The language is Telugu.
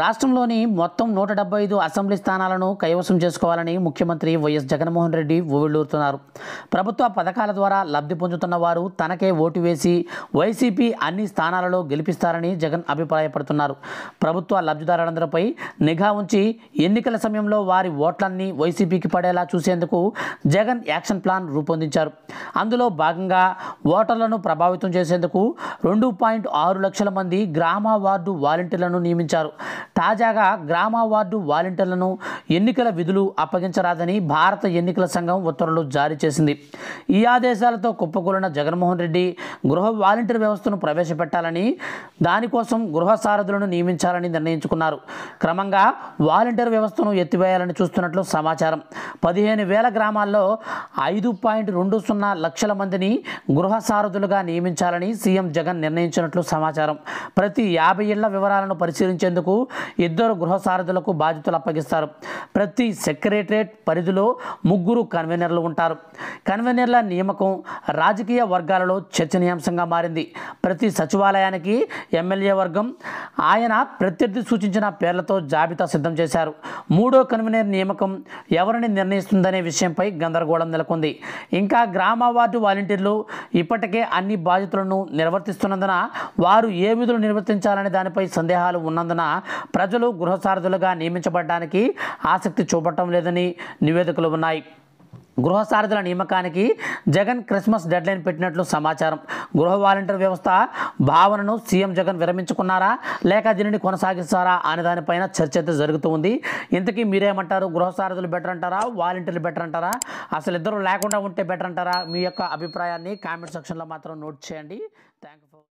రాష్ట్రంలోని మొత్తం నూట డెబ్బై ఐదు అసెంబ్లీ స్థానాలను కైవసం చేసుకోవాలని ముఖ్యమంత్రి వైఎస్ జగన్మోహన్ రెడ్డి ఊవిళ్ళూరుతున్నారు ప్రభుత్వ పథకాల ద్వారా లబ్ధి పొందుతున్న వారు తనకే ఓటు వేసి వైసీపీ అన్ని స్థానాలలో గెలిపిస్తారని జగన్ అభిప్రాయపడుతున్నారు ప్రభుత్వ లబ్ధిదారులందరిపై నిఘా ఉంచి ఎన్నికల సమయంలో వారి ఓట్లన్నీ వైసీపీకి పడేలా చూసేందుకు జగన్ యాక్షన్ ప్లాన్ రూపొందించారు అందులో భాగంగా ఓటర్లను ప్రభావితం చేసేందుకు రెండు పాయింట్ ఆరు లక్షల మంది గ్రామ వార్డు వాలంటీర్లను నియమించారు తాజాగా గ్రామ వార్డు వాలంటీర్లను ఎన్నికల విధులు అప్పగించరాదని భారత ఎన్నికల సంఘం ఉత్తర్వులు జారీ చేసింది ఈ ఆదేశాలతో కుప్పకూలిన జగన్మోహన్ రెడ్డి గృహ వాలంటీర్ వ్యవస్థను ప్రవేశపెట్టాలని దానికోసం గృహ సారథులను నియమించాలని నిర్ణయించుకున్నారు క్రమంగా వాలంటీర్ వ్యవస్థను ఎత్తివేయాలని చూస్తున్నట్లు సమాచారం పదిహేను వేల గ్రామాల్లో ఐదు పాయింట్ రెండు సున్నా లక్షల మందిని గృహ సారథులుగా నియమించాలని సీఎం జగన్ నిర్ణయించినట్లు సమాచారం ప్రతి యాభై ఇళ్ల వివరాలను పరిశీలించేందుకు ఇద్దరు గృహ సారథులకు బాధ్యతలు అప్పగిస్తారు ప్రతి సెక్రటరేట్ పరిధిలో ముగ్గురు కన్వీనర్లు ఉంటారు కన్వీనర్ల నియామకం రాజకీయ వర్గాలలో చర్చనీయాంశంగా మారింది ప్రతి సచివాలయానికి ఎమ్మెల్యే వర్గం ఆయన ప్రత్యర్థి సూచించిన పేర్లతో జాబితా సిద్ధం చేశారు మూడో కన్వీనర్ నియామకం ఎవరిని నిర్ణయిస్తుందనే విషయంపై గందరగోళం నెలకొంది ఇంకా గ్రామ వార్డు వాలంటీర్లు ఇప్పటికే అన్ని బాధ్యతలను నిర్వర్తిస్తున్నందున వారు ఏ విధులు నిర్వర్తించాలనే దానిపై సందేహాలు ఉన్నందున ప్రజలు గృహసారథులుగా నియమించబడడానికి ఆసక్తి చూపటం లేదని నివేదికలు ఉన్నాయి గృహసారథుల నియామకానికి జగన్ క్రిస్మస్ డెడ్లైన్ పెట్టినట్లు సమాచారం గృహ వాలంటీర్ వ్యవస్థ భావనను సీఎం జగన్ విరమించుకున్నారా లేక దీనిని కొనసాగిస్తారా అనే దానిపైన చర్చ అయితే జరుగుతూ ఉంది ఇంతకీ మీరేమంటారు గృహసారథులు బెటర్ అంటారా వాలంటీర్లు బెటర్ అంటారా అసలు ఇద్దరు లేకుండా ఉంటే బెటర్ అంటారా మీ యొక్క అభిప్రాయాన్ని కామెంట్ సెక్షన్లో మాత్రం నోట్ చేయండి థ్యాంక్ ఫర్